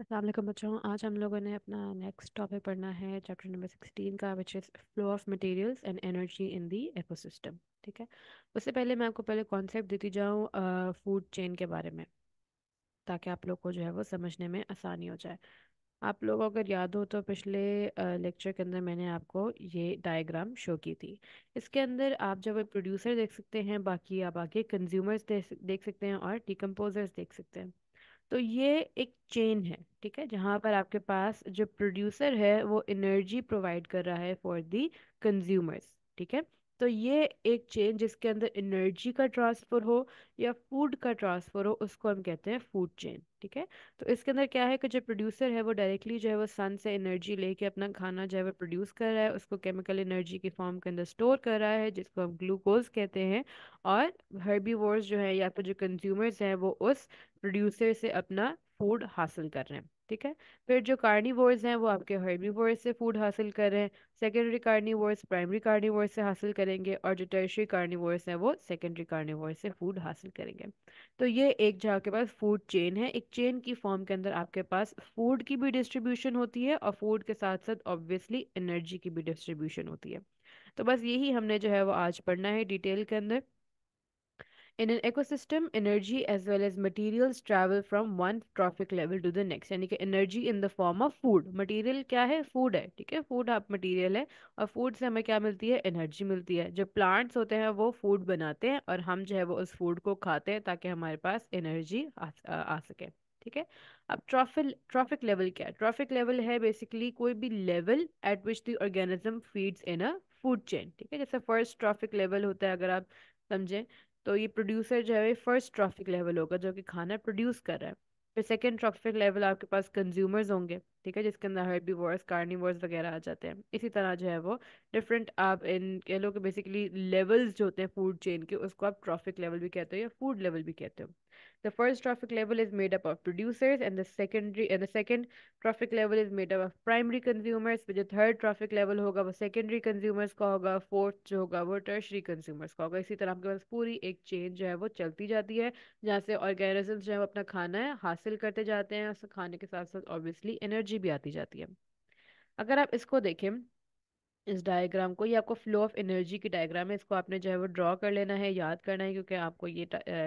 असलम बच्चों आज हम लोगों ने अपना नेक्स्ट टॉपिक पढ़ना है चैप्टर नंबर सिक्सटीन का which is flow of materials and energy in the ecosystem ठीक है उससे पहले मैं आपको पहले कॉन्सेप्ट देती जाऊँ फूड चेन के बारे में ताकि आप लोग को जो है वो समझने में आसानी हो जाए आप लोग अगर याद हो तो पिछले लेक्चर के अंदर मैंने आपको ये डायग्राम शो की थी इसके अंदर आप जब प्रोड्यूसर देख सकते हैं बाकी आप आगे कंज्यूमर्स देख सकते हैं और डिकम्पोजर्स देख सकते हैं तो ये एक चेन है ठीक है जहाँ पर आपके पास जो प्रोड्यूसर है वो एनर्जी प्रोवाइड कर रहा है फॉर दी कंज्यूमर्स ठीक है तो ये एक चेन जिसके अंदर एनर्जी का ट्रांसफ़र हो या फूड का ट्रांसफ़र हो उसको हम कहते हैं फूड चेन ठीक है तो इसके अंदर क्या है कि जो प्रोड्यूसर है वो डायरेक्टली जो है वो सन से एनर्जी लेके अपना खाना जो है वो प्रोड्यूस कर रहा है उसको केमिकल एनर्जी के फॉर्म के अंदर स्टोर कर रहा है जिसको हम ग्लूकोज कहते हैं और हर्बी जो है या फिर जो कंज्यूमर्स हैं वो उस प्रोड्यूसर से अपना फूड हासिल कर रहे हैं ठीक है फिर जो कार्निवोर्स हैं वो आपके हर्बीवोर्स से फूड हासिल कर रहे हैं सेकेंडरी कार्निवोर्स प्राइमरी कार्निवोर्स से हासिल करेंगे और जो टर्शरी कार्निवोर्स हैं वो सेकेंडरी कार्निवोर्स से फूड हासिल करेंगे तो ये एक जो आपके पास फूड चेन है एक चेन की फॉर्म के अंदर आपके पास फूड की भी डिस्ट्रीब्यूशन होती है और फूड के साथ साथ ऑब्वियसली एनर्जी की भी डिस्ट्रीब्यूशन होती है तो बस यही हमने जो है वो आज पढ़ना है डिटेल के अंदर In an ecosystem, energy as well as materials travel from one trophic level to the next यानी कि energy in the form of food Material क्या है फूड है ठीक है फूड आप material है और फूड से हमें क्या मिलती है एनर्जी मिलती है जो प्लांट्स होते हैं वो फूड बनाते हैं और हम जो है वो उस फूड को खाते हैं ताकि हमारे पास एनर्जी आ, आ, आ सके ठीक है अब ट्रॉफिक ट्रॉफिक लेवल क्या है ट्रॉफिक लेवल है बेसिकली कोई भी level at which the organism feeds in a food chain ठीक है जैसे फर्स्ट ट्रॉफिक लेवल होता है अगर आप समझें तो ये प्रोड्यूसर जो है फर्स्ट ट्रॉफिक लेवल होगा जो कि खाना प्रोड्यूस कर रहा है फिर सेकेंड ट्रॉफिक लेवल आपके पास कंज्यूमर्स होंगे ठीक है जिसके अंदर हर्बीवर्स कार्निवर्स वगैरह आ जाते हैं इसी तरह जो है वो डिफरेंट आप इन कह लो कि बेसिकली लेवल्स जो होते हैं फूड चेन के उसको आप ट्रॉफिक लेवल भी कहते हो या फूड लेवल भी कहते हो The first traffic level is made up of producers and the secondary and the second traffic level is made up of primary consumers जो थर्ड ट्रैफिक लेवल होगा वो सेकेंडरी कंज्यूमर्स का होगा फोर्थ जो होगा वो टर्शरी कंज्यूमर्स का होगा इसी तरह आपके पास पूरी एक चेन जो है वो चलती जाती है जहाँ से ऑर्गेनिजम्स जो है अपना खाना है हासिल करते जाते हैं खाने के साथ साथ ऑब्वियसली एनर्जी भी आती जाती है अगर आप इसको देखें इस डायग्राम को ये आपको फ्लो ऑफ एनर्जी की डायग्राम है इसको आपने जो है वो ड्रॉ कर लेना है याद करना है क्योंकि आपको ये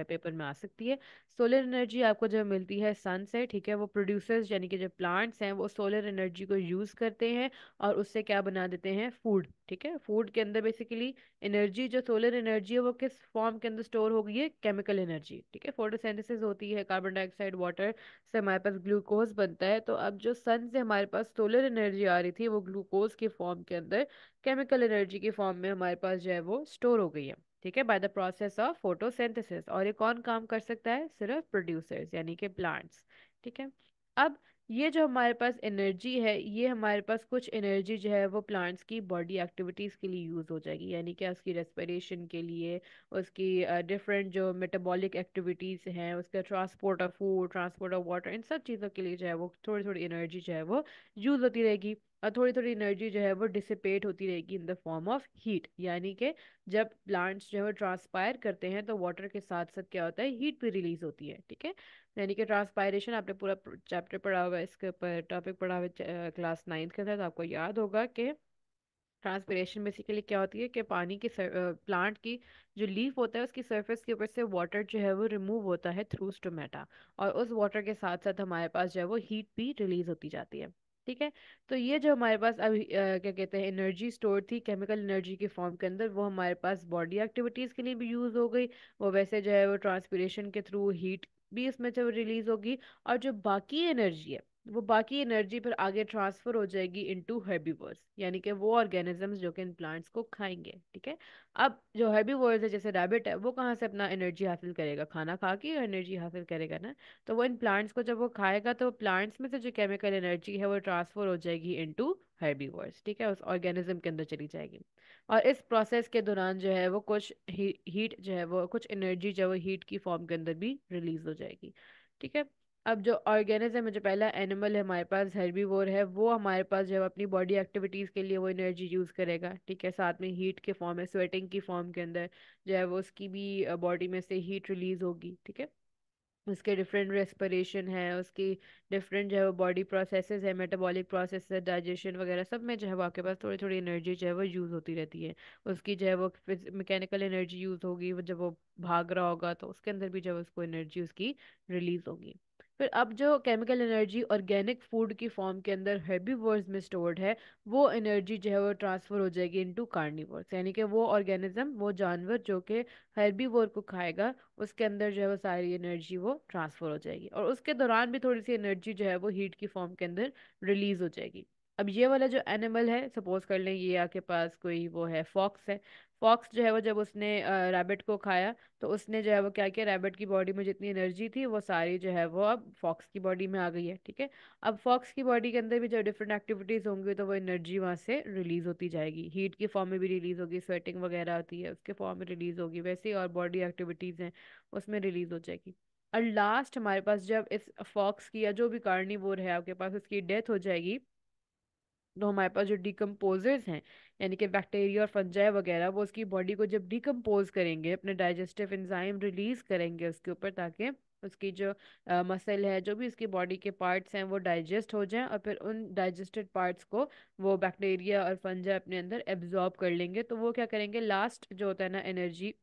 पेपर में आ सकती है सोलर एनर्जी आपको जो मिलती है सन से ठीक है वो प्रोड्यूसर्स यानी कि जो प्लांट्स हैं वो सोलर एनर्जी को यूज़ करते हैं और उससे क्या बना देते हैं फूड ठीक है फूड के अंदर बेसिकली एनर्जी जो सोलर एनर्जी है वो किस फॉर्म के अंदर स्टोर हो गई है केमिकल एनर्जी ठीक है फोटोसेंथिस होती है कार्बन डाइऑक्साइड वाटर से हमारे पास ग्लूकोज बनता है तो अब जो सन से हमारे पास सोलर एनर्जी आ रही थी वो ग्लूकोज के फॉर्म के अंदर केमिकल एनर्जी के फॉर्म में हमारे पास जो है वो स्टोर हो गई है ठीक है by the process of photosynthesis और ये कौन काम कर सकता है सिर्फ प्रोड्यूसर्स यानी कि प्लांट्स ठीक है अब ये जो हमारे पास एनर्जी है ये हमारे पास कुछ एनर्जी जो है वो प्लांट्स की बॉडी एक्टिविटीज़ के लिए यूज़ हो जाएगी यानी कि उसकी रेस्पिरेशन के लिए उसकी डिफरेंट जो मेटाबॉलिक एक्टिविटीज़ हैं उसका transport of food transport of water इन सब चीज़ों के लिए जो है वो थोड़ी थोड़ी एनर्जी जो है वो यूज़ होती रहेगी और थोड़ी थोड़ी एनर्जी जो है वो डिसिपेट होती रहेगी in the form of heat यानी कि जब प्लांट्स जो है वो ट्रांसपायर करते हैं तो वाटर के साथ साथ क्या होता है हीट भी रिलीज होती है ठीक है यानी कि ट्रांसपायरेशन आपने पूरा चैप्टर पढ़ा हुआ है इसके ऊपर टॉपिक पढ़ा हुआ है क्लास नाइन्थ के अंदर तो आपको याद होगा कि ट्रांसपरेशन बेसिकली क्या होती है कि पानी की प्लांट की जो लीफ होता है उसकी सरफेस के ऊपर से वाटर जो है वो रिमूव होता है थ्रू स्टोमेटा और उस वाटर के साथ साथ हमारे पास जो है वो हीट भी रिलीज होती जाती है ठीक है तो ये जो हमारे पास अभी आ, क्या कहते हैं एनर्जी स्टोर थी केमिकल एनर्जी के फॉर्म के अंदर वो हमारे पास बॉडी एक्टिविटीज़ के लिए भी यूज़ हो गई वो वैसे जो है वो ट्रांसपीरेशन के थ्रू हीट भी इसमें जब रिलीज़ होगी और जो बाकी एनर्जी है वो बाकी एनर्जी फिर आगे ट्रांसफर हो जाएगी इनटू हेrbivores यानी कि वो ऑर्गेनिजम्स जो कि इन प्लांट्स को खाएंगे ठीक है अब जो हैबीवर्स है जैसे रैबिट है वो कहाँ से अपना एनर्जी हासिल करेगा खाना खा के एनर्जी हासिल करेगा ना तो वो इन प्लांट्स को जब वो खाएगा तो प्लांट्स में से जो केमिकल एनर्जी है वो ट्रांसफर हो जाएगी इन हर्बीवर्स ठीक है उस ऑर्गेनिज्म के अंदर चली जाएगी और इस प्रोसेस के दौरान जो है वो कुछ ही, हीट जो है वो कुछ एनर्जी जो है वो हीट की फॉर्म के अंदर भी रिलीज हो जाएगी ठीक है अब जो ऑर्गेनिज्म है जो पहला एनिमल है हमारे पास वोर है वो हमारे पास जब अपनी बॉडी एक्टिविटीज़ के लिए वो एनर्जी यूज़ करेगा ठीक है साथ में हीट के फॉर्म है स्वेटिंग की फॉर्म के अंदर जो है वो उसकी भी बॉडी में से हीट रिलीज़ होगी ठीक है उसके डिफरेंट रेस्परेशन है उसकी डिफरेंट जो है वो बॉडी प्रोसेस है मेटाबॉलिक प्रोसेस है डाइजेशन वगैरह सब में जो है वो आपके पास थोड़ी थोड़ी एनर्जी जो है वो यूज़ होती रहती है उसकी जो है वो मैकेनिकल एनर्जी यूज़ होगी वो जब वो भाग रहा होगा तो उसके अंदर भी जो है उसको एनर्जी उसकी रिलीज़ होगी फिर अब जो केमिकल एनर्जी ऑर्गेनिक फूड की फॉर्म के अंदर वर्स में स्टोर्ड है वो एनर्जी जो है वो ट्रांसफ़र हो जाएगी इनटू कार्निवर्स यानी कि वो ऑर्गेनिज्म वो जानवर जो कि हेर्बिवोर को खाएगा उसके अंदर जो है वो सारी एनर्जी वो ट्रांसफ़र हो जाएगी और उसके दौरान भी थोड़ी सी एनर्जी जो है वो हीट की फॉर्म के अंदर रिलीज़ हो जाएगी अब ये वाला जो एनिमल है सपोज कर लें ये आपके पास कोई वो है फॉक्स है फॉक्स जो है वो जब उसने रैबिट को खाया तो उसने जो है वो क्या किया रैबिट की बॉडी में जितनी एनर्जी थी वो सारी जो है वो अब फॉक्स की बॉडी में आ गई है ठीक है अब फॉक्स की बॉडी के अंदर भी जब डिफरेंट एक्टिविटीज़ होंगी तो वो एनर्जी वहाँ से रिलीज़ होती जाएगी हीट की फॉर्म में भी रिलीज़ होगी स्वेटिंग वगैरह होती है उसके फॉर्म में रिलीज़ होगी वैसे ही और बॉडी एक्टिविटीज़ हैं उसमें रिलीज़ हो जाएगी और लास्ट हमारे पास जब इस फॉक्स की या जो भी कार्निवोर है आपके पास उसकी डेथ हो जाएगी तो हमारे पास जो डिकम्पोजर्स हैं यानी कि बैक्टीरिया और फंजाई वगैरह वो उसकी बॉडी को जब डिकम्पोज करेंगे अपने डाइजेस्टिव एंजाइम रिलीज करेंगे उसके ऊपर ताकि उसकी जो मसल है जो भी उसकी बॉडी के पार्ट्स हैं वो डाइजेस्ट हो जाएं और फिर उन डाइजेस्टेड पार्ट्स को वो बैक्टीरिया और फंजा अपने अंदर एब्जॉर्ब कर लेंगे तो वो क्या करेंगे लास्ट जो होता है ना एनर्जी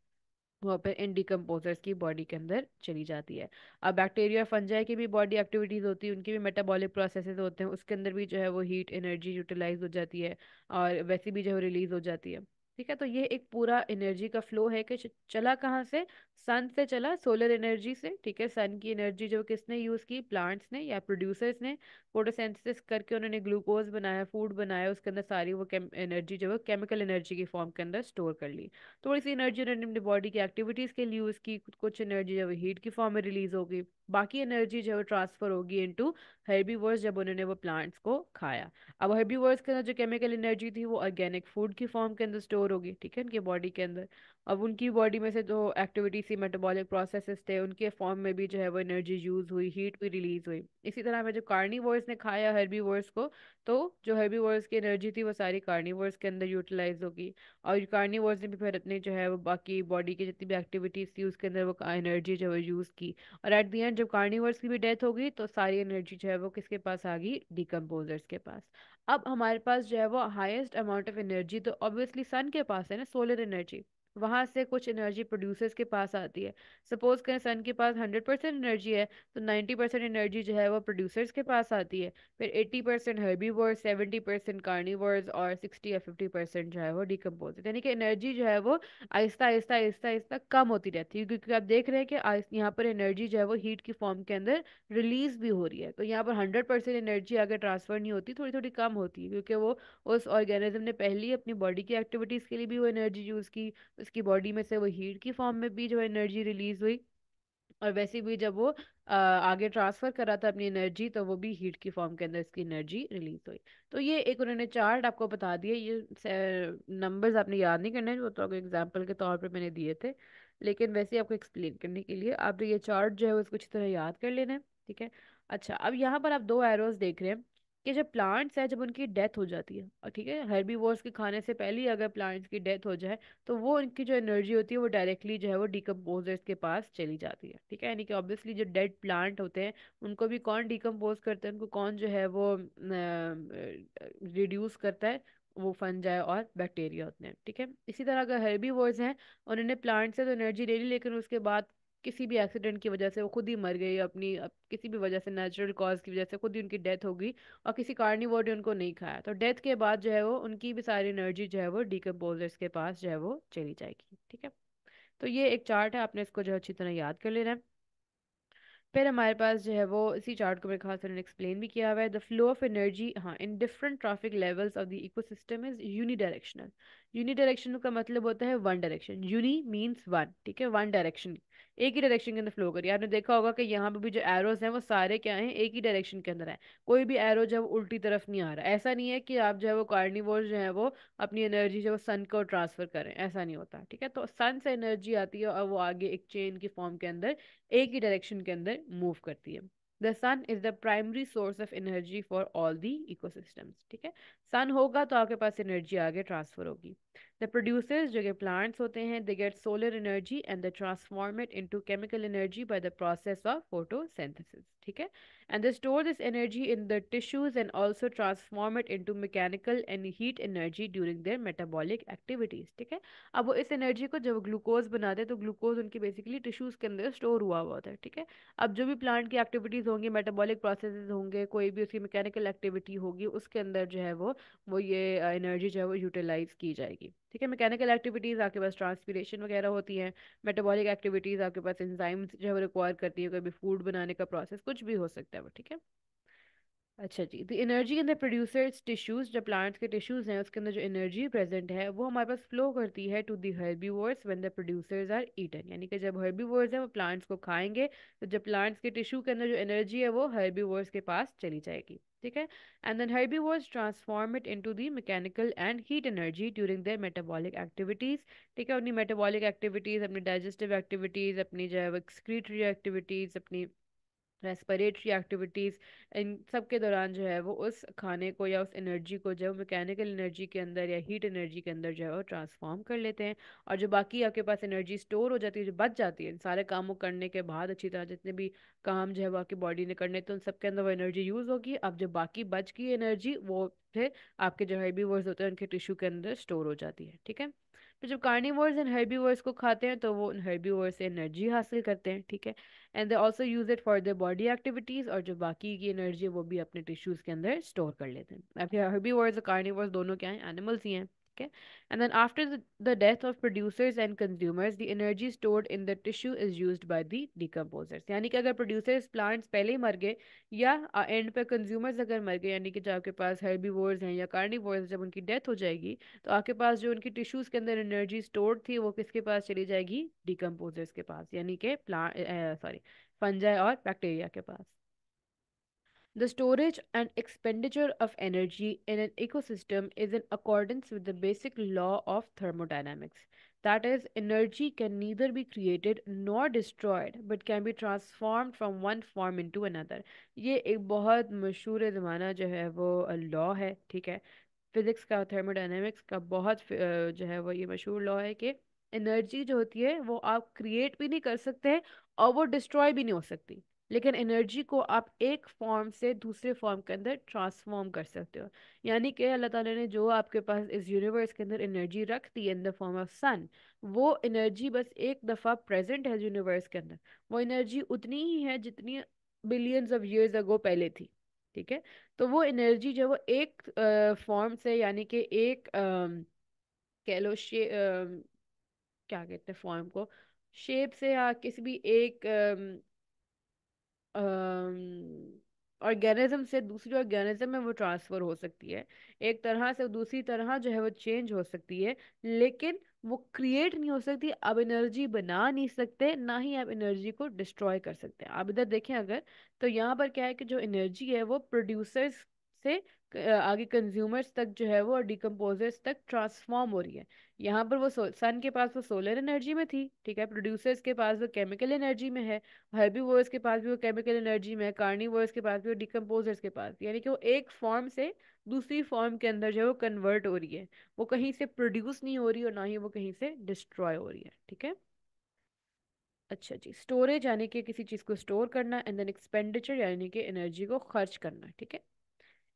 वहाँ पर इन डिकम्पोजर्स की बॉडी के अंदर चली जाती है अब बैक्टीरिया और फंजाई की भी बॉडी एक्टिविटीज़ होती है उनकी भी मेटाबॉलिक प्रोसेसेस होते हैं उसके अंदर भी जो है वो हीट एनर्जी यूटिलाइज हो जाती है और वैसे भी जो है रिलीज़ हो जाती है ठीक है तो ये एक पूरा एनर्जी का फ्लो है कि चला कहाँ से सन से चला सोलर एनर्जी से ठीक है सन की एनर्जी जो किसने यूज़ की प्लांट्स ने या प्रोड्यूसर्स ने फोटोसेंथिस करके उन्होंने ग्लूकोज बनाया फूड बनाया उसके अंदर सारी वो एनर्जी जो है केमिकल एनर्जी के फॉर्म के अंदर स्टोर कर ली थोड़ी सी एनर्जी उन्होंने अपनी बॉडी की एक्टिविटीज़ के लिए यूज़ की कुछ एनर्जी जो है हीट की फॉर्म में रिलीज़ होगी बाकी एनर्जी जो है वो ट्रांसफर होगी इनटू हर्बीवर्स जब उन्होंने वो प्लांट्स को खाया अब हर्बीवर्स के अंदर जो केमिकल एनर्जी थी वो ऑर्गेनिक फूड की फॉर्म के अंदर स्टोर होगी ठीक है इनके बॉडी के अंदर अब उनकी बॉडी में से जो एक्टिविटी थी मेटाबॉलिक प्रोसेसेस थे उनके फॉर्म में भी जो है वो एनर्जी यूज़ हुई हीट भी रिलीज़ हुई इसी तरह में जो कार्निवोर्स ने खाया हर्बीवोर्स को तो जो हर्बीवोर्स की एनर्जी थी वो सारी कार्निवोर्स के अंदर यूटिलाइज होगी और कार्निवोर्स ने भी फिर अपनी जो है वो बाकी बॉडी की जितनी भी एक्टिविटीज़ थी उसके अंदर वो एनर्जी जो है यूज़ की और एट दी एंड जब कार्निवर्स की भी डेथ होगी तो सारी एनर्जी जो है वो किसके पास आ गई डिकम्पोजर्स के पास अब हमारे पास जो है वो हाइस्ट अमाउंट ऑफ एनर्जी तो ऑब्वियसली सन के पास है ना सोलर एनर्जी वहाँ से कुछ एनर्जी प्रोड्यूसर्स के पास आती है सपोज करें सन के पास हंड्रेड परसेंट एनर्जी है तो नाइन्टी परसेंट एनर्जी जो है वो प्रोड्यूसर्स के पास आती है फिर eighty percent herbivores seventy percent carnivores और सिक्सटी या फिफ्टी परसेंट जो है वो डिकम्पोज यानी कि एनर्जी जो है वो आहिस्ता आहिस्ता आहिस्ता आहिस्ता कम होती रहती है क्योंकि आप देख रहे हैं कि यहाँ पर एनर्जी जो है वो हीट की फॉर्म के अंदर रिलीज भी हो रही है तो यहाँ पर हंड्रेड परसेंट एनर्जी अगर ट्रांसफर नहीं होती थोड़ी थोड़ी कम होती है क्योंकि वो उस ऑर्गेनिज्म ने पहले ही अपनी बॉडी की एक्टिविटीज़ के लिए भी वो एनर्जी यूज़ की उसकी बॉडी में से वो हीट की फॉर्म में भी जो एनर्जी रिलीज हुई और वैसे भी जब वो आगे ट्रांसफर कर रहा था अपनी एनर्जी तो वो भी हीट की फॉर्म के अंदर इसकी एनर्जी रिलीज हुई तो ये एक उन्होंने चार्ट आपको बता दिया ये नंबर्स आपने याद नहीं करने वो तो आपको एग्जाम्पल के तौर पर मैंने दिए थे लेकिन वैसे आपको एक्सप्लेन करने के लिए आप तो ये चार्ट जो है उसको अच्छी तरह याद कर लेना है ठीक है अच्छा अब यहाँ पर आप दो एरोज देख रहे हैं कि जब प्लांट्स हैं जब उनकी डेथ हो जाती है ठीक है हर्बीवोर्स के खाने से पहले ही अगर प्लांट्स की डेथ हो जाए तो वो उनकी जो एनर्जी होती है वो डायरेक्टली जो है वो डिकम्पोजर्स के पास चली जाती है ठीक है यानी कि ऑब्वियसली जो डेड प्लांट होते हैं उनको भी कौन डिकम्पोज करते हैं उनको कौन जो है वो रिड्यूस करता है वो फन जाए और बैक्टीरिया होते हैं ठीक है इसी तरह अगर हर्बी वर्ड्स हैं उन्होंने प्लांट से तो एनर्जी ले ली लेकिन उसके बाद किसी भी एक्सीडेंट की वजह से वो खुद ही मर गई अपनी अप, किसी भी वजह से नेचुरल कॉज की वजह से खुद ही उनकी डेथ हो गई और किसी कार्निवोर ने उनको नहीं खाया तो डेथ के बाद जो है वो उनकी भी सारी एनर्जी जो है वो डीकम्पोजर्स के पास जो है वो चली जाएगी ठीक है तो ये एक चार्ट है आपने इसको जो है अच्छी तरह याद कर लेना है फिर हमारे पास जो है वो इसी चार्ट को मेरे खास उन्होंने एक्सप्लेन भी किया हुआ है द फ्लो ऑफ एनर्जी हाँ in different trophic levels of the ecosystem is unidirectional unidirectional का मतलब होता है one direction uni means one ठीक है वन डायरेक्शन एक ही डायरेक्शन के अंदर फ्लो करिए आपने देखा होगा कि यहाँ पे भी जो एरोज हैं वो सारे क्या हैं एक ही डायरेक्शन के अंदर है कोई भी एरो जो है वो उल्टी तरफ नहीं आ रहा ऐसा नहीं है कि आप जो है वो कार्निवोर जो है वो अपनी एनर्जी जो है वो सन को ट्रांसफर करें ऐसा नहीं होता ठीक है तो सन से एनर्जी आती है और वो आगे एक चेन की फॉर्म के अंदर एक ही डायरेक्शन के अंदर मूव करती है the sun is the primary source of energy for all the ecosystems ठीक है सन होगा तो आपके पास एनर्जी आगे ट्रांसफर होगी The producers जो कि plants होते हैं they get solar energy and they transform it into chemical energy by the process of photosynthesis ठीक है and they store this energy in the tissues and also transform it into mechanical and heat energy during their metabolic activities ठीक है अब वो इस energy को जब glucose बनाते हैं तो ग्लूकोज उनके बेसिकली टिश्यूज़ के अंदर स्टोर हुआ हुआ होता है ठीक है अब जो भी प्लांट की एक्टिविटीज़ होंगी मेटाबॉलिक प्रोसेसेस होंगे कोई भी उसकी मैकेनिकल एक्टिविटी होगी उसके अंदर जो है वो वो ये एनर्जी जो है वो यूटिलाइज की जाएगी ठीक है मैकेनिकल एक्टिविटीज़ आपके पास ट्रांसपीरेशन वगैरह होती हैं मेटाबॉलिक एक्टिविटीज़ आपके पास इंजाइम्स जो है वो रिक्वायर करती है कभी फूड बनाने का प्रोसेस कुछ भी हो सकता है वो ठीक है अच्छा जी the energy in the producers tissues जो प्लांट्स के टिश्यूज हैं उसके अंदर जो एनर्जी प्रेजेंट है वो हमारे पास फ्लो करती है to the herbivores when the producers are eaten यानी कि जब हर्बी वर्स हैं वो प्लांट्स को खाएंगे तो जब प्लांट्स के टिश्यू के अंदर जो एनर्जी है वो हर्बी वर्स के पास चली जाएगी ठीक है and then herbivores transform it in the mechanical and heat energy during the metabolic activities ठीक है अपनी मेटाबॉलिक एक्टिविटीज अपनी डाइजेस्टिव एक्टिविटीज अपनी जो है एक्सक्रीटरी एक्टिविटीज अपनी रेस्परेटरी एक्टिविटीज़ इन सब के दौरान जो है वो उस खाने को या उस एनर्जी को जो मैकेनिकल एनर्जी के अंदर या हीट एनर्जी के अंदर जो है वो ट्रांसफॉर्म कर लेते हैं और जो बाकी आपके पास एनर्जी स्टोर हो जाती है जो बच जाती है इन सारे कामों करने के बाद अच्छी तरह जितने भी काम जो है वो आपकी बॉडी ने करने तो उन सब के अंदर वो एनर्जी यूज़ होगी अब जो बाकी बच गई एनर्जी वो फिर आपके जो है भी वर्स होते हैं उनके टिश्यू के अंदर स्टोर हो जाती है ठीक है फिर जब कार्निवर्स एंड हर्बीवर्स को खाते हैं तो वो हर्बीवर्स से एनर्जी हासिल करते हैं ठीक है and they also use it for their body activities और जो बाकी की एनर्जी है वो भी अपने टिश्यूज़ के अंदर स्टोर कर लेते हैं अब हर्बीवर्स और कार्निवर्स दोनों क्या हैं एनिमल्स ही हैं ठीक है and then after the death of producers and consumers the energy stored in the tissue is use by the decomposers यानी कि अगर प्रोड्यूसर्स प्लांट्स पहले ही मर गए या एंड पे कंज्यूमर्स अगर मर गए यानी कि जो आपके पास हेल्बी वर्ड्स हैं या कार्डी वर्ड्स जब उनकी डेथ हो जाएगी तो आपके पास जो उनकी टिश्यूज के अंदर एनर्जी स्टोर थी वो किसके पास चली जाएगी डिकम्पोजर्स के पास यानी कि प्लांट सॉरी फंजाई और बैक्टीरिया के पास The storage and expenditure of energy in an ecosystem is in accordance with the basic law of thermodynamics. That is, energy can neither be created nor destroyed, but can be transformed from one form into another. ये एक बहुत मशहूर ज़माना जो है वो law है ठीक है Physics का thermodynamics का बहुत जो है वो ये मशहूर law है कि energy जो होती है वो आप create भी नहीं कर सकते हैं और वो destroy भी नहीं हो सकती लेकिन एनर्जी को आप एक फॉर्म से दूसरे फॉर्म के अंदर ट्रांसफॉर्म कर सकते हो यानी कि अल्लाह ताला ने जो आपके पास इस यूनिवर्स के अंदर एनर्जी रख दी in the form of sun वो एनर्जी बस एक दफ़ा प्रेजेंट है यूनिवर्स के अंदर वो एनर्जी उतनी ही है जितनी बिलियंस ऑफ ईयर्स अगो पहले थी ठीक है तो वो एनर्जी जो वो एक फॉर्म से यानी कि एक कह लो शे क्या कहते हैं फॉर्म को शेप से या किसी भी एक ऑर्गेनिज्म से दूसरी ऑर्गेनिज्म में वो ट्रांसफ़र हो सकती है एक तरह से दूसरी तरह जो है वो चेंज हो सकती है लेकिन वो क्रिएट नहीं हो सकती आप एनर्जी बना नहीं सकते ना ही आप एनर्जी को डिस्ट्रॉय कर सकते हैं आप इधर देखें अगर तो यहाँ पर क्या है कि जो एनर्जी है वो प्रोड्यूसर्स से आगे कंज्यूमर्स तक जो है वो और डिकम्पोजर्स तक ट्रांसफॉर्म हो रही है यहाँ पर वो सन के पास वो सोलर एनर्जी में थी ठीक है प्रोड्यूसर्स के पास वो केमिकल एनर्जी में है वर्स के पास भी वो केमिकल एनर्जी में है वर्स के पास भी वो डिकम्पोजर्स के पास यानी कि वो एक फॉर्म से दूसरी फॉर्म के अंदर जो है वो कन्वर्ट हो रही है वो कहीं से प्रोड्यूस नहीं हो रही और ना ही वो कहीं से डिस्ट्रॉय हो रही है ठीक है अच्छा जी स्टोरेज यानी कि किसी चीज़ को स्टोर करना एंड देन एक्सपेंडिचर यानी कि एनर्जी को खर्च करना ठीक है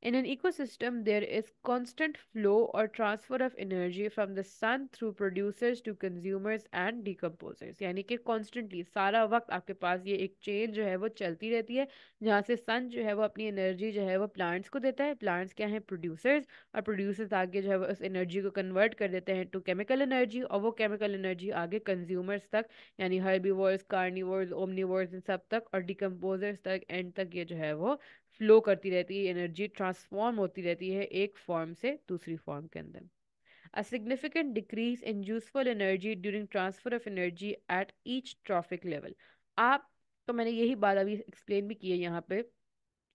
In an ecosystem, there is constant flow or transfer of energy from the sun through producers to consumers and decomposers. यानी कि constantly सारा वक्त आपके पास ये एक चेन जो है वो चलती रहती है जहाँ से सन जो है वो अपनी एनर्जी जो है वो प्लांट्स को देता है प्लांट्स क्या हैं प्रोड्यूसर्स और प्रोड्यूसर्स आगे जो है वो उस एनर्जी को कन्वर्ट कर देते हैं टू केमिकल एनर्जी और वो केमिकल एनर्जी आगे कंज्यूमर्स तक यानी हर्बीवर्स कार्निवर्स ओमनीवर्स इन सब तक और डिकम्पोजर्स तक एंड तक ये जो है वो फ्लो करती रहती है एनर्जी ट्रांसफॉर्म होती रहती है एक फॉर्म से दूसरी फॉर्म के अंदर a significant decrease in useful energy during transfer of energy at each trophic level आप तो मैंने यही बात अभी एक्सप्लेन भी की है यहाँ पे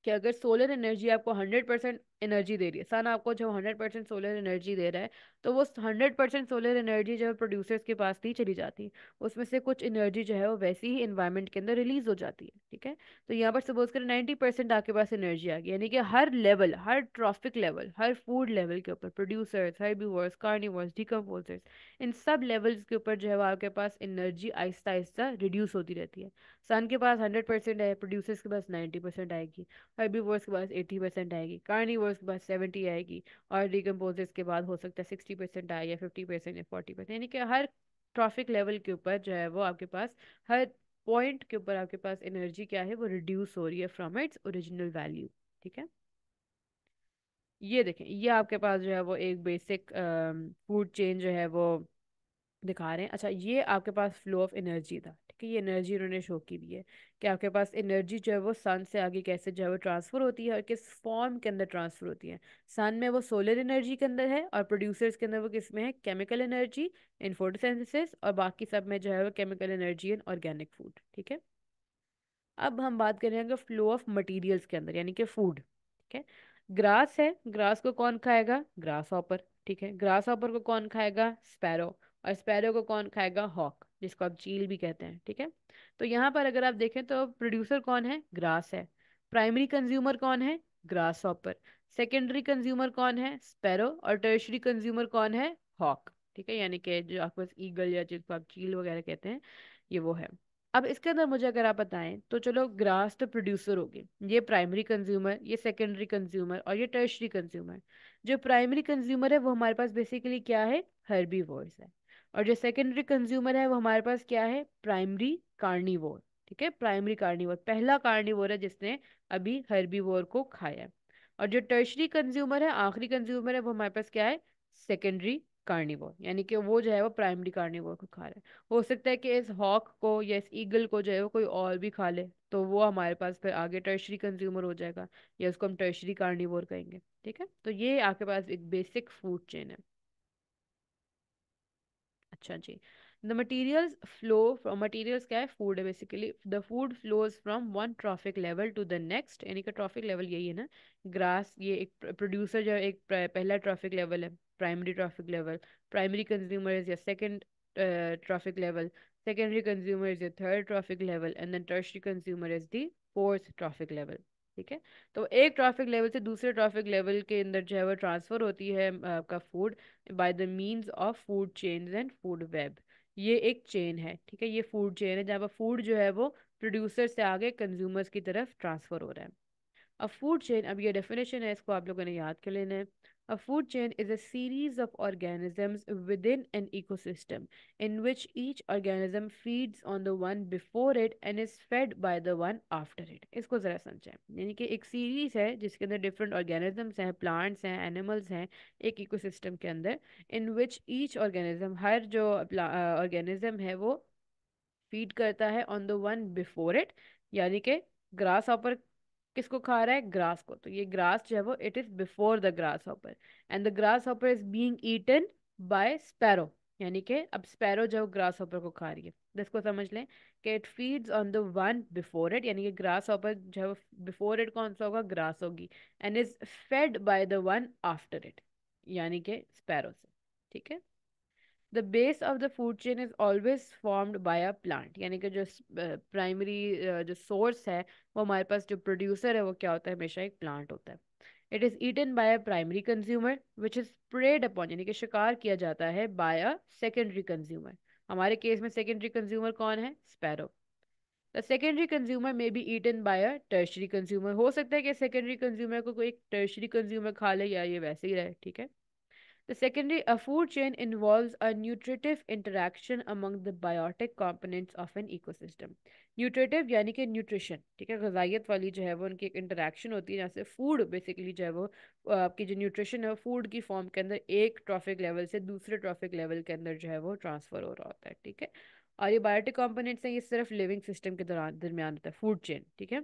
कि अगर सोलर एनर्जी आपको हंड्रेड परसेंट एनर्जी दे रही है सन आपको जब हंड्रेड परसेंट सोलर एनर्जी दे रहा है तो वो हंड्रेड परसेंट सोलर एनर्जी जो है प्रोड्यूसर्स के पास नहीं चली जाती उसमें से कुछ एनर्जी जो है वो वैसी ही इन्वायरमेंट के अंदर रिलीज हो जाती है ठीक है तो यहाँ पर सपोज करें नाइन्टी परसेंट आपके पास एनर्जी आ गई यानी कि हर लेवल हर ट्रॉफिक लेवल हर फूड लेवल के ऊपर प्रोड्यूसर्स हर्बीवर्स कार्निवर्स डिकम्पोजर्स इन सब लेवल्स के ऊपर जो है आपके पास एनर्जी आहिस्ता आहिस्ता रिड्यूस होती रहती है सन के पास हंड्रेड परसेंट है प्रोड्यूसर्स के पास नाइन्टी परसेंट आएगी हर्बीवर्स के पास एटी परसेंट आएगी कार्निवर्स कोर्स बस सेवेंटी आएगी और डिकम्पोजर्स के बाद हो सकता है सिक्सटी परसेंट आए या फिफ्टी परसेंट या फोर्टी परसेंट यानी कि हर ट्रॉफिक लेवल के ऊपर जो है वो आपके पास हर पॉइंट के ऊपर आपके पास एनर्जी क्या है वो रिड्यूस हो रही है फ्रॉम इट्स ओरिजिनल वैल्यू ठीक है ये देखें ये आपके पास जो है वो एक बेसिक फूड चेन जो है वो दिखा रहे हैं अच्छा ये आपके पास फ्लो ऑफ एनर्जी था की एनर्जी उन्होंने शो की भी है कि आपके पास एनर्जी जो है वो सन से आगे कैसे जो है वो ट्रांसफ़र होती है और किस फॉर्म के अंदर ट्रांसफ़र होती है सन में वो सोलर एनर्जी के अंदर है और प्रोड्यूसर्स के अंदर वो किस में है केमिकल एनर्जी इन फोटोसेंथिस और बाकी सब में जो है वो chemical energy in organic food ठीक है अब हम बात करेंगे फ्लो ऑफ मटीरियल्स के अंदर यानी कि फूड ठीक है ग्रास है ग्रास को कौन खाएगा ग्रास ऑपर ठीक है ग्रास ऑपर को कौन खाएगा स्पैरो और स्पैरो को कौन खाएगा हॉक जिसको आप झील भी कहते हैं ठीक है तो यहाँ पर अगर आप देखें तो प्रोड्यूसर कौन है ग्रास है प्राइमरी कंज्यूमर कौन है ग्रास हॉपर सेकेंडरी कंज्यूमर कौन है स्पैरो और टर्शरी कंज्यूमर कौन है हॉक ठीक है यानी कि जो आपके पास ईगल या जिसको आप चील वगैरह कहते हैं ये वो है अब इसके अंदर मुझे अगर आप बताएं तो चलो ग्रास तो प्रोड्यूसर हो गए ये प्राइमरी कंज्यूमर ये सेकेंडरी कंज्यूमर और ये टर्शरी कंज्यूमर जो प्राइमरी कंज्यूमर है वो हमारे पास बेसिकली क्या है हर्बी है और जो सेकेंडरी कंज्यूमर है वो हमारे पास क्या है प्राइमरी कार्निवोर ठीक है प्राइमरी कार्निवोर पहला कार्निवोर है जिसने अभी हर्बीवोर को खाया है और जो टर्शरी कंज्यूमर है आखिरी कंज्यूमर है वो हमारे पास क्या है सेकेंडरी कार्निवोर यानी कि वो जो है वो प्राइमरी कार्निवोर को खा रहा है हो सकता है कि इस हॉक को या इस ईगल को जो है वो कोई और भी खा ले तो वो हमारे पास फिर आगे टर्शरी कंज्यूमर हो जाएगा या उसको हम टर्शरी कार्निवोर कहेंगे ठीक है तो ये आपके पास एक बेसिक फूड चेन है अच्छा जी the material flow from materials क्या है फूड है basically the food flows from one trophic level to the next यानी कि ट्रॉफिक लेवल यही है ना ग्रास ये एक प्रोड्यूसर जो एक पहला ट्रॉफिक लेवल है primary trophic level primary consumer या second trophic level secondary consumer is the third trophic level and then tertiary consumer is the fourth trophic level ठीक है तो एक ट्रैफिक लेवल से दूसरे ट्रैफिक लेवल के अंदर जो है वो ट्रांसफ़र होती है आपका food by the means of food chain and food web ये एक चेन है ठीक है ये फूड चेन है जहाँ पर फूड जो है वो प्रोड्यूसर से आगे कंज्यूमर्स की तरफ ट्रांसफ़र हो रहा है अब फूड चेन अब ये डेफिनेशन है इसको आप लोगों ने याद कर लेना है A food chain is a series of organisms within an ecosystem in which each organism feeds on the one before it and is fed by the one after it. इसको ज़रा समझें यानी कि एक सीरीज है जिसके अंदर डिफरेंट ऑर्गेनिजम्स हैं प्लांट्स हैं एनिमल्स हैं एक इकोसिस्टम के अंदर इन विच ईच ऑर्गेनिज्म हर जो ऑर्गेनिज्म है वो फीड करता है on the one before it यानी कि ग्रास ऑपर किसको खा रहा है ग्रास को तो ये ग्रास जो है वो it is before the grasshopper and the grasshopper is being eaten by sparrow यानी कि अब स्पैरो जो ग्रास हॉपर को खा रही है तो इसको समझ लें कि it feeds on the one before it यानी कि ग्रास हॉपर जो है वो बिफोर इट कौन सा होगा ग्रास होगी and is fed by the one after it यानी कि स्पैरो से ठीक है the base of the food chain is always formed by a plant यानी कि जो प्राइमरी जो सोर्स है वो हमारे पास जो प्रोड्यूसर है वो क्या होता है हमेशा एक प्लांट होता है it is eaten by a primary consumer which is preyed upon यानी कि शिकार किया जाता है बाय अ सेकेंडरी कंज्यूमर हमारे केस में सेकेंडरी कंज्यूमर कौन है sparrow the secondary consumer may be eaten by a tertiary consumer हो सकता है कि सेकेंडरी कंज्यूमर को कोई टर्शरी कंज्यूमर खा ले या ये वैसे ही रहे ठीक है The secondary food chain involves a nutritive interaction among the biotic components of an ecosystem. Nutritive यानी कि न्यूट्रिशन ठीक है गजाइत वाली जो है वो उनकी एक इंटरेक्शन होती है जहाँ से फूड बेसिकली जो है वो आपकी जो न्यूट्रिशन है फूड की फॉर्म के अंदर एक ट्रॉफिक लेवल से दूसरे ट्रॉफिक लेवल के अंदर जो है वो ट्रांसफर हो रहा होता है ठीक है और ये बायोटिक कॉम्पोनेंट्स हैं ये सिर्फ लिविंग सिस्टम के दौरान दरमियान होता है फूड चेन ठीक है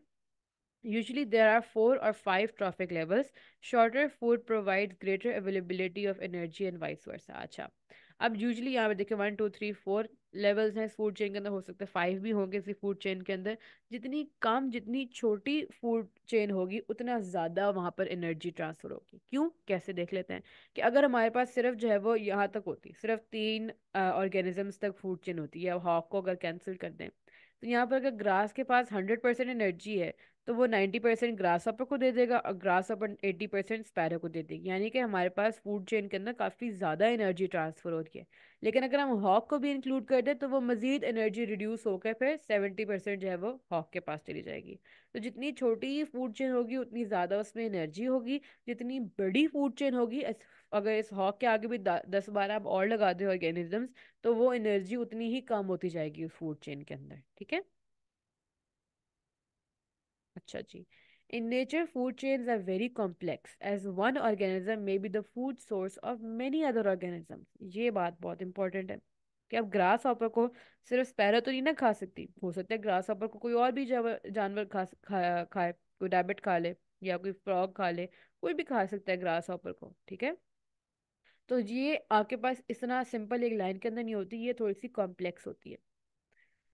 Usually there are four or five trophic levels. Shorter food provides greater availability of energy and vice versa. अच्छा अब यूजली यहाँ पर देखें one two three four levels हैं फूड चेन के अंदर हो सकता है फाइव भी होंगे इसी फूड चेन के अंदर जितनी कम जितनी छोटी फूड चेन होगी उतना ज़्यादा वहाँ पर एनर्जी ट्रांसफ़र होगी क्यों कैसे देख लेते हैं कि अगर हमारे पास सिर्फ जो है वो यहाँ तक होती सिर्फ तीन ऑर्गेनिजम्स तक फूड चेन होती है हॉक को अगर कैंसिल कर दें तो यहाँ पर अगर ग्रास के पास हंड्रेड परसेंट एनर्जी है तो वो नाइन्टी परसेंट ग्रास अपर को दे देगा और grasshopper eighty percent sparrow को दे देगी यानी कि हमारे पास फूड चेन के अंदर काफ़ी ज़्यादा एनर्जी ट्रांसफ़र होती है लेकिन अगर हम हॉक को भी इंक्लूड कर दें तो वो मज़ीद एनर्जी रिड्यूस होकर फिर सेवेंटी परसेंट जो है वो हॉक के पास चली जाएगी तो जितनी छोटी फूड चेन होगी उतनी ज़्यादा उसमें एनर्जी होगी जितनी बड़ी फूड चेन होगी अगर इस हॉक के आगे भी दस बारह आप और लगा दे ऑर्गेनिजम्स तो वो एनर्जी उतनी ही कम होती जाएगी उस फूड चेन के अंदर ठीक है अच्छा जी in nature food chains are very complex as one organism may be the food source of many other organism ये बात बहुत इंपॉर्टेंट है कि आप ग्रास ऑपर को सिर्फ स्पैरो तो नहीं ना खा सकती हो सकता है ग्रास ऑपर को कोई और भी जानवर खा खाए कोई रैबिट खा ले या कोई फ्रॉग खा ले कोई भी खा सकता है ग्रास ऑपर को ठीक है तो ये आपके पास इतना सिंपल एक लाइन के अंदर नहीं होती ये थोड़ी सी कॉम्प्लेक्स होती है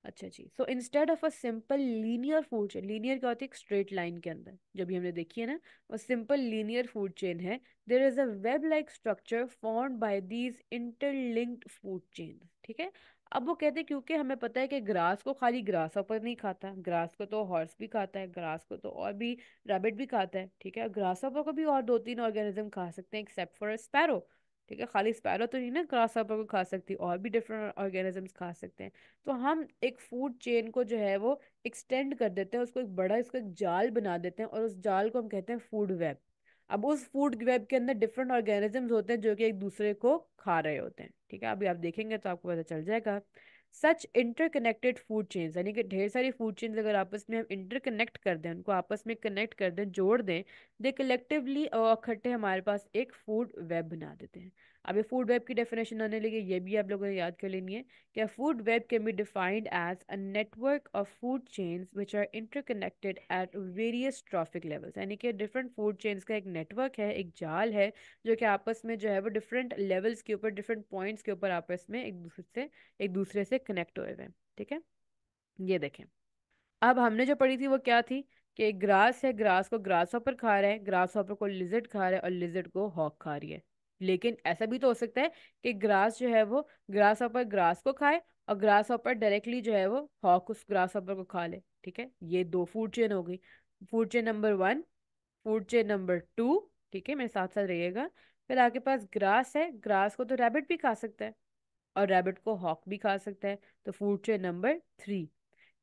अच्छा जी so instead of a simple linear food chain linear क्या होती है स्ट्रेट लाइन के अंदर जब भी हमने देखी है ना वो सिंपल लीनियर फूड चेन है there is a web like structure form by these interlinked food chain ठीक है अब वो कहते हैं क्योंकि हमें पता है कि ग्रास को खाली ग्रास ऑपर नहीं खाता ग्रास को तो हॉर्स भी खाता है ग्रास को तो और भी रैबिट भी खाता है ठीक है ग्रास ऑपर को भी और दो तीन ऑर्गेनिज्म खा सकते हैं एक्सेप्ट फॉर स्पैरो ठीक है खाली स्पैरो तो नहीं ना ग्रास हॉपर को खा सकती और भी डिफरेंट ऑर्गेनिजम्स खा सकते हैं तो हम एक फूड चेन को जो है वो एक्सटेंड कर देते हैं उसको एक बड़ा इसको एक जाल बना देते हैं और उस जाल को हम कहते हैं फूड वेब अब उस फूड वेब के अंदर डिफरेंट ऑर्गेनिजम्स होते हैं जो कि एक दूसरे को खा रहे होते हैं ठीक है अभी आप देखेंगे तो आपको पता चल जाएगा सच इंटरकनेक्टेड फूड चेन्स यानी कि ढेर सारी फूड चेन्स अगर आपस में हम इंटरकनेक्ट कर दें उनको आपस में कनेक्ट कर दें जोड़ दें दे कलेक्टिवली इकट्ठे हमारे पास एक फूड वेब बना देते हैं अभी फूड वेब की डेफिनेशन आने लगी ये भी आप लोगों ने याद कर लेनी है कि food web can be defined as a network of food chains which are interconnected at various trophic levels यानी कि डिफरेंट फूड चेन्स का एक नेटवर्क है एक जाल है जो कि आपस में जो है वो डिफरेंट लेवल्स के ऊपर डिफरेंट पॉइंट्स के ऊपर आपस में एक दूसरे से एक दूसरे से कनेक्ट हुए हुए हैं ठीक है ये देखें अब हमने जो पढ़ी थी वो क्या थी कि ग्रास है ग्रास को ग्रास ऑपर खा रहे हैं ग्रास ऑपर को लिजर्ड खा रहे हैं और लिजर्ड को हॉक खा रही है लेकिन ऐसा भी तो हो सकता है कि ग्रास जो है वो ग्रास ऑपर ग्रास को खाए और ग्रास ऑपर डायरेक्टली जो है वो हॉक उस ग्रास ऑपर को खा ले ठीक है ये दो फूड चेन हो गई food chain number one food chain number two ठीक है मेरे साथ साथ रहिएगा फिर आपके पास ग्रास है ग्रास को तो रैबिट भी खा सकता है और रैबिट को हॉक भी खा सकता है तो फूड चेन नंबर थ्री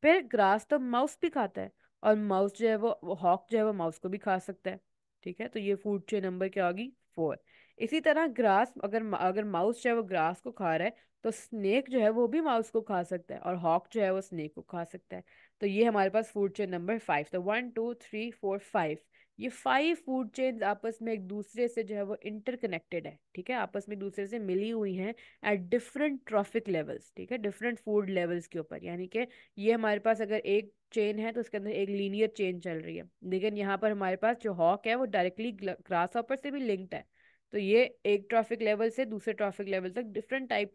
फिर ग्रास तो माउस भी खाता है और माउस जो है वो हॉक जो है वो माउस को भी खा सकता है ठीक है तो ये फूड चेन नंबर क्या होगी फोर इसी तरह ग्रास अगर अगर माउस जो है वो ग्रास को खा रहा है तो स्नेक जो है वो भी माउस को खा सकता है और हॉक जो है वो स्नेक को खा सकता है तो ये हमारे पास फूड चेन नंबर फाइव तो one two three four five ये फाइव फूड चेन आपस में एक दूसरे से जो है वो इंटरकनेक्टेड है ठीक है आपस में दूसरे से मिली हुई हैं एट डिफरेंट ट्रॉफिक लेवल्स ठीक है डिफरेंट फूड लेवल्स के ऊपर यानी कि ये हमारे पास अगर एक चेन है तो उसके अंदर एक लीनियर चेन चल रही है लेकिन यहाँ पर हमारे पास जो हॉक है वो डायरेक्टली ग्रास ऑपर से भी लिंक्ड है तो ये एक ट्रॉफिक लेवल से दूसरे ट्रॉफिक लेवल तक डिफरेंट टाइप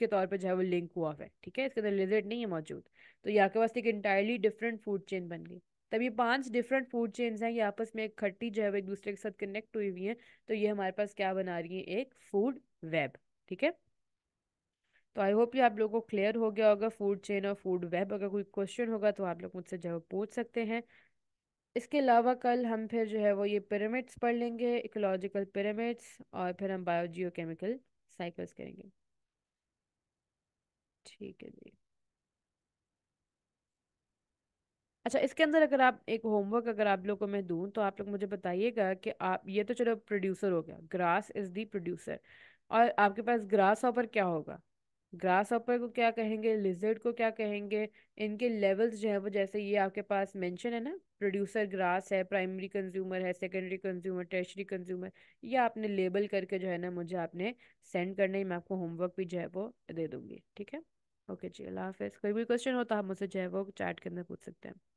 के तौर पर जो है वो लिंक हुआ है ठीक है इसके अंदर लिजर्ट नहीं है मौजूद तो यहाँ के वास्ते एक इंटायरली डिफरेंट फूड चेन बन गई तब ये पांच डिफरेंट फूड चेन्स हैं ये आपस में एक खट्टी जो है वो एक दूसरे के साथ कनेक्ट हुई हुई हैं तो ये हमारे पास क्या बना रही है एक फूड वेब ठीक है तो आई होप ये आप लोगों को क्लियर हो गया होगा फूड चेन और फूड वेब अगर कोई क्वेश्चन होगा तो आप लोग मुझसे जो पूछ सकते हैं इसके अलावा कल हम फिर जो है वो ये पिरामिड्स पढ़ लेंगे इकोलॉजिकल पिरामिड्स और फिर हम बायोजियो केमिकल साइकिल्स करेंगे ठीक है जी अच्छा इसके अंदर अगर आप एक होमवर्क अगर आप लोगों को मैं दूं तो आप लोग मुझे बताइएगा कि आप ये तो चलो प्रोड्यूसर हो गया ग्रास इज़ दी प्रोड्यूसर और आपके पास ग्रास ऑफर क्या होगा ग्रास हॉपर को क्या कहेंगे लिजर्ड को क्या कहेंगे इनके लेवल्स जो है वो जैसे ये आपके पास मेंशन है ना प्रोड्यूसर ग्रास है प्राइमरी कंज्यूमर है सेकेंडरी कंज्यूमर टर्शरी कंज्यूमर ये आपने लेबल करके जो है ना मुझे आपने सेंड करना है मैं आपको होमवर्क भी जो है वो दे दूंगी ठीक है ओके जी अल्लाह हाफिज़ कोई भी क्वेश्चन हो तो आप मुझसे जो है वो चैट के अंदर पूछ सकते हैं